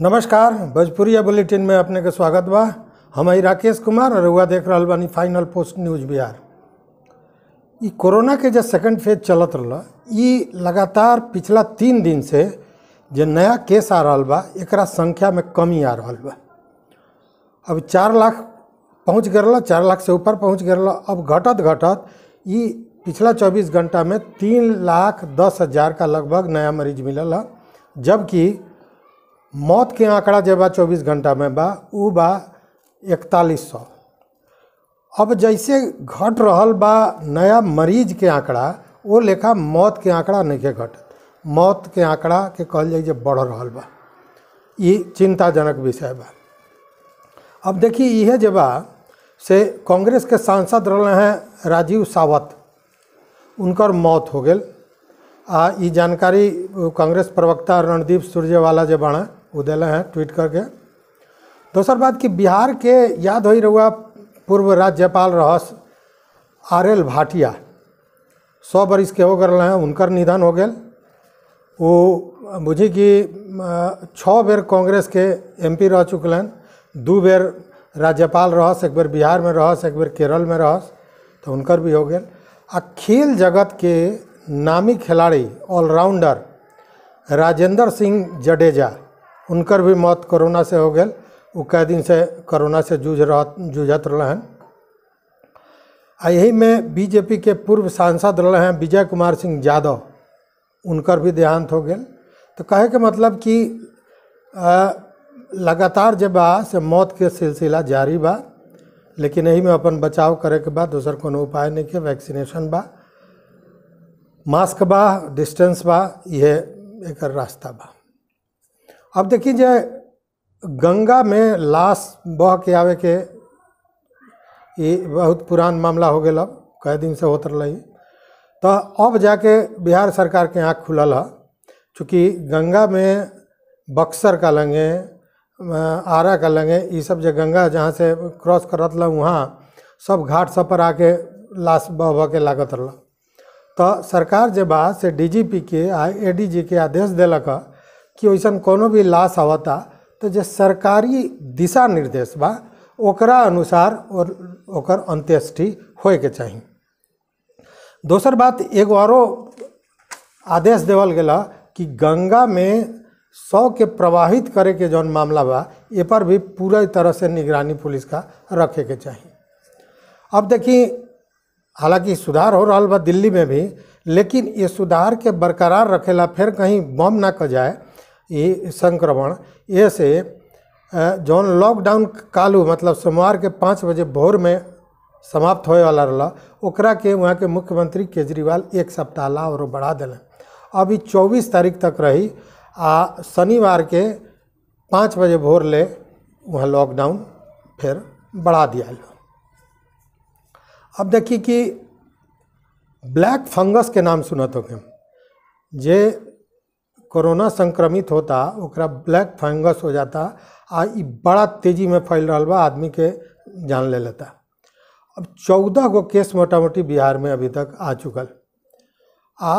नमस्कार भोजपुरिया बुलेटिन में अपने के स्वागत बा हम आई राकेश कुमार और हुआ देख रहा बानी फाइनल पोस्ट न्यूज बिहार ये कोरोना के जो सेकंड फेज चलत रहा ये लगातार पिछला तीन दिन से जो नया केस आ रहा बा एक संख्या में कमी आ रहा बा अब चार लाख पहुँच गल चार लाख से ऊपर पहुँच गल अब घटत घटत ये पिछला 24 घंटा में तीन लाख दस हज़ार का लगभग नया मरीज मिलल जबकि मौत के आंकड़ा जब बा चौबीस घंटा में बा उ बा इकतालीस सौ अब जैसे घट रहा बा नया मरीज के आंकड़ा वो लेखा मौत के आंकड़ा नहीं के घटत मौत के आंकड़ा के कहल जाए बढ़ रहा बा ये चिंताजनक विषय बा अब देखिए यह जे बा से कांग्रेस के सांसद रहे हैं राजीव सावत उनकर मौत हो गई आ जानकारी कांग्रेस प्रवक्ता रणदीप सुरजेवाला जो बाड़ा उदेला है ट्वीट करके दोसर बात कि बिहार के याद हो रहुआ पूर्व राज्यपाल रहस आर एल भाटिया सौ बरिस के हो गए हैं उनकर निधन हो गए वो बुझे कि छः बेर कांग्रेस के एमपी रह चुके हैं दो बेर राज्यपाल रहस एक बेर बिहार में रहस एक बेर केरल में रहस तो उनकर भी हो गए आ खेल जगत के नामी खिलाड़ी ऑलराउंडर राजेंद्र सिंह जडेजा हर भी मौत कोरोना से हो गल वो कई दिन से कोरोना से जूझ रह जूझत रहन आ यही में बीजेपी के पूर्व सांसद रहे हैं विजय कुमार सिंह यादव उनकर भी देहांत हो गया तो कहे के मतलब कि लगातार जब बा से मौत के सिलसिला जारी बा लेकिन यही में अपन बचाव करे के बाद दूसर को उपाय नहीं के वैक्सीनेशन बा मास्क बा डिस्टेंस बा यह एक रास्ता बा अब देखिए जे गंगा में लाश बह के आवे के ये बहुत पुरान मामला हो गया कई दिन से होते रही तो अब जाके बिहार सरकार के आँख खुलल है चूँकि गंगा में बक्सर का लंगे आरा का लंगे ये सब जो गंगा जहाँ से क्रॉस कर रहा वहाँ सब घाट सब पर आके लाश बह बह के लागत रहा तो सरकार जब से डीजीपी के आ एडीजी के आदेश दिलक है कि वैसा कोनो भी लाश आवता तो जो सरकारी दिशा निर्देश बा ओकरा अनुसार और ओकर अंत्येष्टि होए के चाहिए दोसर बात एक आरो आदेश देवल गया कि गंगा में सौ के प्रवाहित करे के जौन मामला बा ये पर भी पूरा तरह से निगरानी पुलिस का रखे के चाहिए अब देखिए हालांकि सुधार हो रहा बा दिल्ली में भी लेकिन ये सुधार के बरकरार रखेला फिर कहीं बम ना क जाए ये संक्रमण ऐसे जो जौन लॉकडाउन कालू मतलब सोमवार के पाँच बजे भोर में समाप्त होए वाला रहा ओकरा के वहाँ के मुख्यमंत्री केजरीवाल एक सप्ताह ला और बढ़ा दिल अभी चौबीस तारीख तक रही आ शनिवार के पाँच बजे भोर ले वहाँ लॉकडाउन फिर बढ़ा दिया अब देखिए कि ब्लैक फंगस के नाम सुनत हो जे कोरोना संक्रमित होता ओकरा ब्लैक फंगस हो जाता आ बड़ा तेजी में फैल रहा बा आदमी के जान ले लेता अब चौदह गो केस मोटा मोटी बिहार में अभी तक आ चुकल आ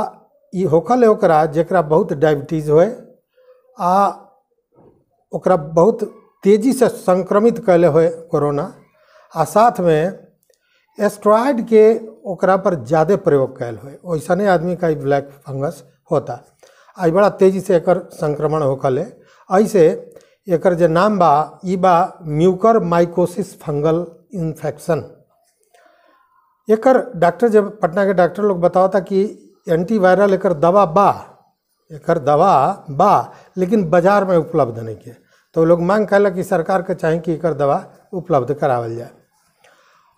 ई है ओकरा जरा बहुत डायबिटीज़ हो आ ओकरा बहुत तेजी से संक्रमित कैले हो कोरोना आ साथ में एस्ट्रॉयड के ओकरा पर ज़्यादा प्रयोग कैल हो वैसने आदमी का ब्लैक फंगस होता है आई बड़ा तेज़ी से एकर संक्रमण होकल है ऐसे एक नाम बा बा म्यूकर माइकोसिस फंगल इन्फेक्शन एकर डॉक्टर जब पटना के डॉक्टर लोग बताओ था कि एंटीवायरल एकर दवा बा एक दवा बा लेकिन बाज़ार में उपलब्ध नहीं के तो लोग मांग कर कि सरकार के चाहे कि एक दवा उपलब्ध करावल जाए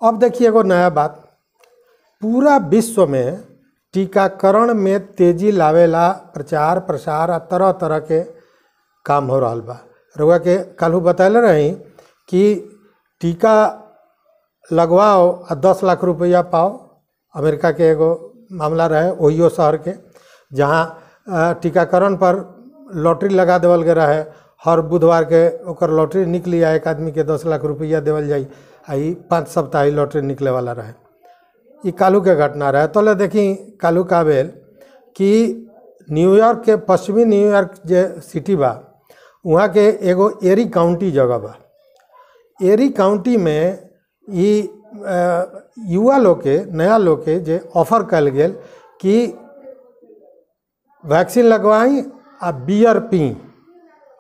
अब देखिए एगो नया बात पूरा विश्व में टीकाकरण में तेजी लावेला प्रचार प्रसार आ तरह तरह के काम हो रहा बा रउआ के कालू बतैले रही कि टीका लगवाओ आ दस लाख रुपया पाओ अमेरिका के एगो मामला रहे ओहियो शहर के जहाँ टीकाकरण पर लॉटरी लगा देवल गए रहे हर बुधवार के ओकर लॉटरी निकली आ एक आदमी के दस लाख रुपया देवल जाए आ पाँच सप्ताह लॉटरी निकले वाला रहे ये कालू के घटना रहे तो ले देखी कालू बेल कि न्यूयॉर्क के पश्चिमी न्यूयॉर्क जे सिटी बा वहाँ के एगो एरी काउंटी जगह बा एरी काउंटी में ये युवा लोग के नया लोग के जे ऑफर कल गेल कि वैक्सीन लगवाई आ बियर पी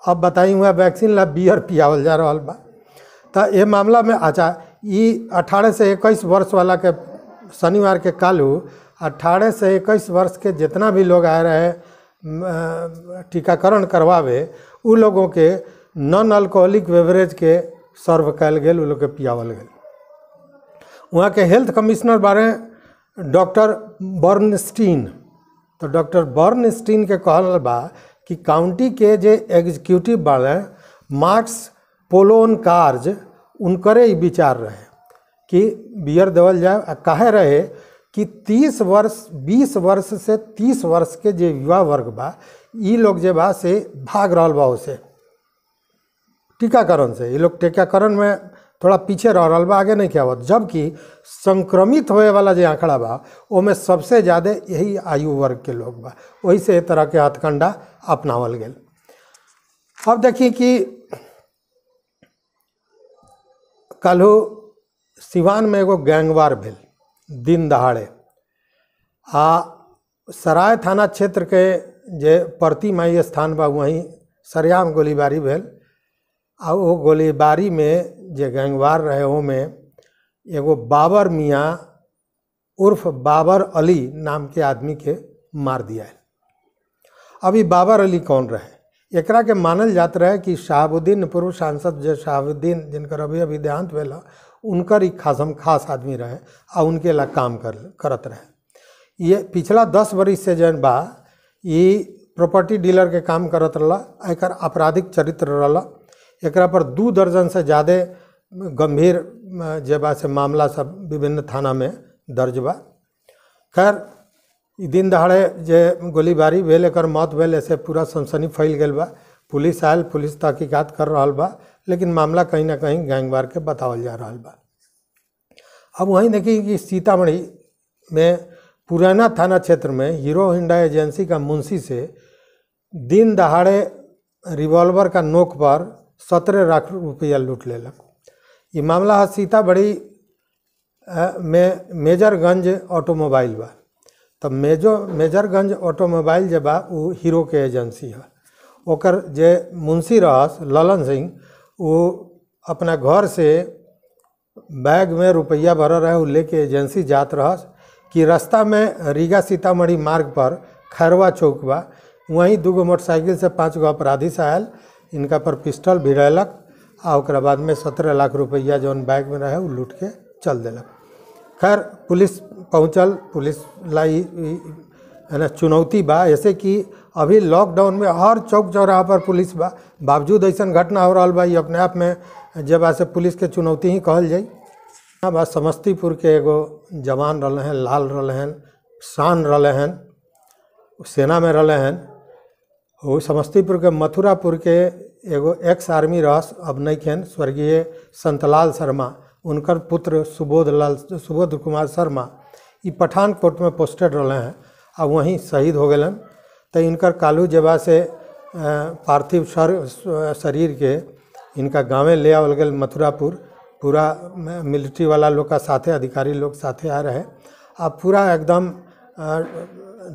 अब बताई हुआ वैक्सीन ला बियर पियावल जा रहा बा तो ये मामला में अच्छा ये अठारह से इक्कीस वर्ष वाला के शनिवार के कालू अट्ठारह से इक्कीस वर्ष के जितना भी लोग आए रहे टीकाकरण करवावे उ लोगों के नॉन अल्कोहलिक बेवरेज के सर्व कैल गए उ लोग के पियावल गया वहाँ के हेल्थ कमिश्नर बारे डॉक्टर बर्नस्टीन तो डॉक्टर बर्नस्टीन के कहल बा कि काउंटी के जे एग्जीक्यूटिव बारे मार्क्स पोलोन कार्ज उनकरे ही विचार रहे कि बियर देवल जाए कहे रहे कि 30 वर्ष 20 वर्ष से 30 वर्ष के जो युवा वर्ग बा लोग जो बा से भाग रहा बा उसे टीकाकरण से ये लोग टीकाकरण में थोड़ा पीछे रह रहा बा आगे नहीं क्या जबकि संक्रमित होए वाला जो आंकड़ा बा में सबसे ज़्यादा यही आयु वर्ग के लोग बा वही से तरह के हथकंडा अपनावल गया अब देखिए कि कलू सिवान में एगो गैंगवार भेल दिन दहाड़े आ सराय थाना क्षेत्र के जे प्रतिमाई स्थान बा वहीं सरयाम गोलीबारी भेल आ वो गोलीबारी में जे गैंगवार रहे में एगो बाबर मियाँ उर्फ बाबर अली नाम के आदमी के मार दिया है अभी बाबर अली कौन रहे एकरा के मानल जात रहे कि शाहबुद्दीन पूर्व सांसद जे शाहबुद्दीन जिनकर अभी अभी देहांत भेल उनकर ही खास हम खास आदमी रहे आ उनके लिए काम कर करत रहे ये पिछला दस बरिस से जन बा ये प्रॉपर्टी डीलर के काम करत रहा एक आपराधिक चरित्र रहा एक पर दू दर्जन से ज़्यादा गंभीर जेबा से मामला सब विभिन्न थाना में दर्ज बा खैर दिन दहाड़े जे गोलीबारी भेल एक मौत भेल ऐसे पूरा सनसनी फैल गया बा पुलिस आयल पुलिस तहकीकत कर रहा बा लेकिन मामला कहीं ना कहीं गैंगवार के बतावल जा रहा बा अब वहीं देखिए कि सीतामढ़ी में पुराना थाना क्षेत्र में हीरो हिंडा एजेंसी का मुंशी से दिन दहाड़े रिवॉल्वर का नोक पर सत्रह लाख रुपया लूट लग ये मामला है सीतामढ़ी में मेजरगंज ऑटोमोबाइल बा तो मेजो मेजरगंज ऑटोमोबाइल जब बा हीरो के एजेंसी है ओकर जे मुंशी रहस ललन सिंह वो अपना घर से बैग में रुपया भर रहे वो लेके एजेंसी जात रहस कि रास्ता में रीगा सीतामढ़ी मार्ग पर खैरवा चौक बा वहीं दूगो मोटरसाइकिल से पाँच गो अपराधी से आयल इनका पर पिस्टल भिड़ेलक आ बाद में सत्रह लाख रुपया जौन बैग में रहे वो लूट के चल दिलक खैर पुलिस पहुँचल पुलिस लाई है ना चुनौती बा ऐसे कि अभी लॉकडाउन में हर चौक चौराहा पर पुलिस बा बावजूद ऐसा घटना हो रहा बाई अपने आप में जब ऐसे पुलिस के चुनौती ही कहल जाई बा समस्तीपुर के एगो जवान रहे हैं लाल रहे हैं शान रहे हैं सेना में रहे हैं वो समस्तीपुर के मथुरापुर के एगो एक्स आर्मी रस अब नहीं खेन स्वर्गीय संतलाल शर्मा उनकर पुत्र सुबोध लाल सुबोध कुमार शर्मा ये पठानकोट में पोस्टेड रहे हैं आ वहीं शहीद हो गलन तो इनकर कालू जेबा से पार्थिव शरीर के इनका गाँवे ले आवल गल मथुरापुर पूरा मिलिट्री वाला लोग का साथे अधिकारी लोग साथे आ रहे अब पूरा एकदम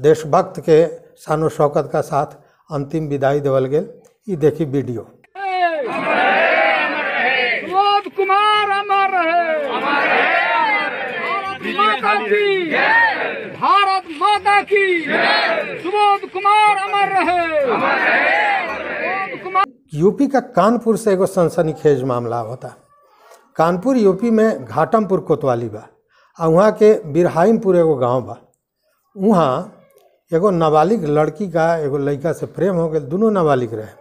देशभक्त के शानो शौकत का साथ अंतिम विदाई देवल गए ये देखी वीडियो कुमार अमर है की सुबोध कुमार अमर रहे यूपी का कानपुर से एगो सनसनीखेज मामला होता कानपुर यूपी में घाटमपुर कोतवाली बा आ वहाँ के बिरहाइमपुर एगो गांव बा वहाँ एगो नाबालिग लड़की का एगो लड़का से प्रेम हो गए दोनों नाबालिग रहे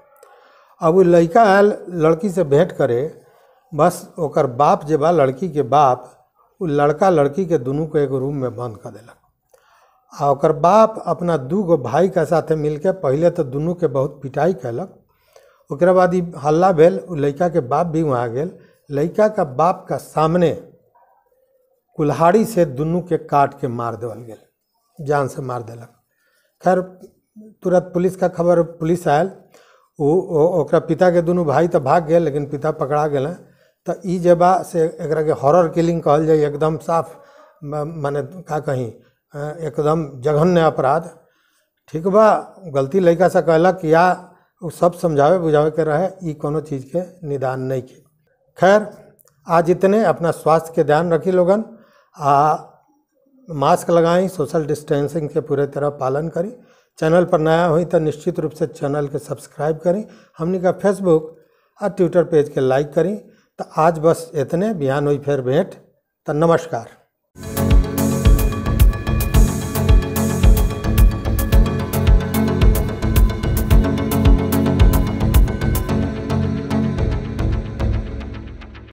अब वो लड़का आयल लड़की से भेंट करे बस ओकर बाप जे बा लड़की के बाप वो लड़का लड़की के दोनों को एगो रूम में बंद कर दिलक आ ओकर बाप अपना दू गो भाई के साथ मिलकर पहले तो दुनू के बहुत पिटाई कयलक ओकरा बाद हल्ला भेल लड़का के बाप भी वहाँ गेल लड़का का बाप का सामने कुल्हाड़ी से दुनू के काट के मार देवल गेल जान से मार दिलक खैर तुरंत पुलिस का खबर पुलिस आयल ओकरा पिता के दोनों भाई तो भाग गए लेकिन पिता पकड़ा गए तो जब जबा से एक हॉरर किलिंग कहल जाए एकदम साफ माने का कहीं एकदम जघन्य अपराध ठीक बा गलती लड़का से कहलक या सब समझावे बुझावे के रहे कोनो चीज़ के निदान नहीं के खैर आज इतने अपना स्वास्थ्य के ध्यान रखी लोगन आ मास्क लगाई सोशल डिस्टेंसिंग के पूरे तरह पालन करी चैनल पर नया हुई तो निश्चित रूप से चैनल के सब्सक्राइब करी हमने का फेसबुक और ट्विटर पेज के लाइक करी तो आज बस इतने बिहान हुई फिर भेंट तो नमस्कार